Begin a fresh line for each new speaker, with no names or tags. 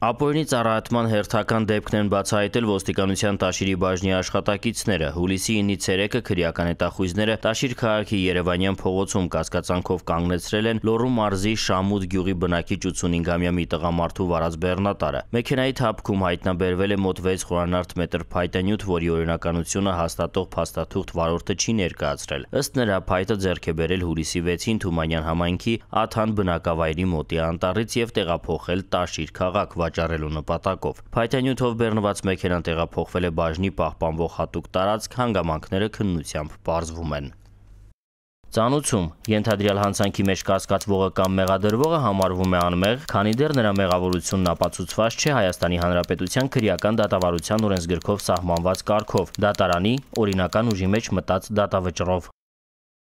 Ապօրինի ծառայատման հերթական դեպքն են բացահայտել ոստիկանության Տաշիրի բաժնի աշխատակիցները։ Հուլիսի 9-ից ցերեկը քրեական հետախույզները Տաշիր քաղաքի Երևանյան փողոցում կասկածանքով կանգնեցրել են Լոռու մարզի Շամուտ գյուղի բնակիչ 85-ամյա մի տղամարդու վարած բեռնատարը։ Մեքենայի թափքում հայտնաբերվել է մոտ 6 խորանարդ մետր փայտանյութ, որի օրինականությունը հաստատող փաստաթուղթ վարորդը չի ներկայացրել։ Ըստ նրա փայտը ձեռք է բերել հուլիսի 6-ին Թումանյան համայնքի Աթան բնակավայրի մոտի անտառից եւ տեղափոխել Տաշիր քաղաք վաճառելու նպատակով։ Փայտանյութով բեռնված մեքենան տեղափոխվել է բաժնի պահպանվող հատուկ տարածք, հանգամանքները քննությամբ բարձվում են։ Ծանուցում ենթադրյալ հանցանքի մեջ կասկածվողը կամ մեղադրվողը համարվում է անմեղ, քանի դեռ նրա մեղավորությունն ապացուցված չէ Հայաստանի Հանրապետության քրեական դատավարության օրենսգրքով սահմանված կարգով՝ դատարանի օրինական ուժի մեջ մտած դատավճռով։